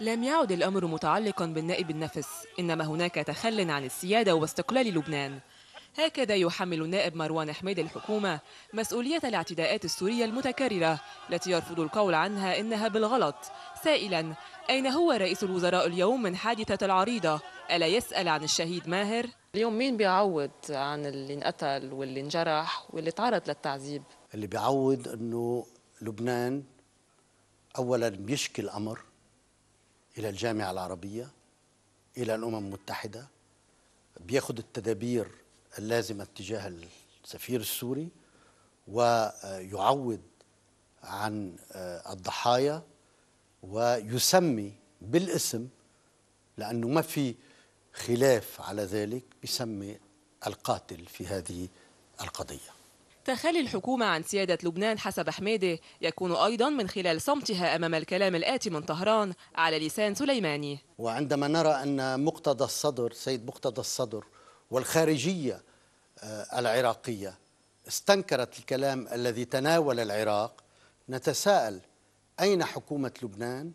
لم يعد الأمر متعلقا بالنائب النفس إنما هناك تخل عن السيادة واستقلال لبنان هكذا يحمل النائب مروان حميد الحكومة مسؤولية الاعتداءات السورية المتكررة التي يرفض القول عنها إنها بالغلط سائلا أين هو رئيس الوزراء اليوم من حادثة العريضة ألا يسأل عن الشهيد ماهر؟ اليوم مين بيعوض عن اللي انقتل واللي انجرح واللي تعرض للتعذيب؟ اللي بيعوض أنه لبنان أولا بيشكي الأمر إلى الجامعة العربية إلى الأمم المتحدة بياخد التدابير اللازمة تجاه السفير السوري ويعوض عن آه، الضحايا ويسمي بالاسم لأنه ما في خلاف على ذلك بيسمي القاتل في هذه القضيه تخلي الحكومة عن سيادة لبنان حسب حميدة يكون أيضا من خلال صمتها أمام الكلام الآتي من طهران على لسان سليماني وعندما نرى أن مقتدى الصدر سيد مقتدى الصدر والخارجية آه، العراقية استنكرت الكلام الذي تناول العراق نتساءل أين حكومة لبنان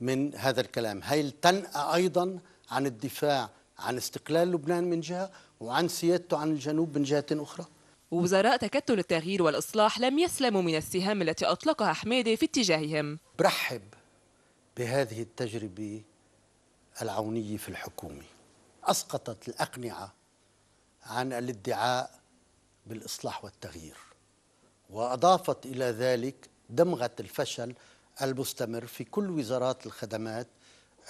من هذا الكلام هل تنأى أيضا عن الدفاع عن استقلال لبنان من جهة وعن سيادته عن الجنوب من جهة أخرى وزراء تكتل التغيير والإصلاح لم يسلموا من السهام التي أطلقها حميدة في اتجاههم برحب بهذه التجربة العونية في الحكومة أسقطت الأقنعة عن الادعاء بالإصلاح والتغيير وأضافت إلى ذلك دمغة الفشل المستمر في كل وزارات الخدمات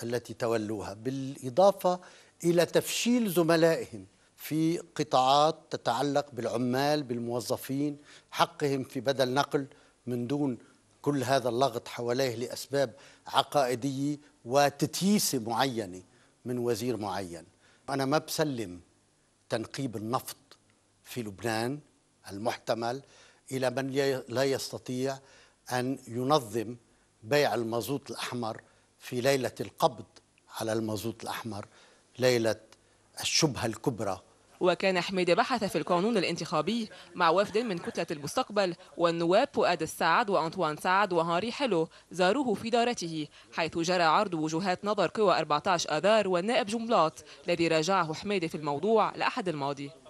التي تولوها بالإضافة إلى تفشيل زملائهم في قطاعات تتعلق بالعمال بالموظفين حقهم في بدل نقل من دون كل هذا اللغط حواليه لأسباب عقائدية وتتييسة معينة من وزير معين أنا ما بسلم تنقيب النفط في لبنان المحتمل إلى من لا يستطيع أن ينظم بيع المازوت الأحمر في ليلة القبض على المازوت الأحمر ليلة الشبهة الكبرى وكان حميدي بحث في القانون الانتخابي مع وفد من كتلة المستقبل والنواب فؤاد السعد وأنطوان سعد وهاري حلو زاروه في دارته حيث جرى عرض وجهات نظر قوى 14 آذار والنائب جملات الذي راجعه حميدي في الموضوع لأحد الماضي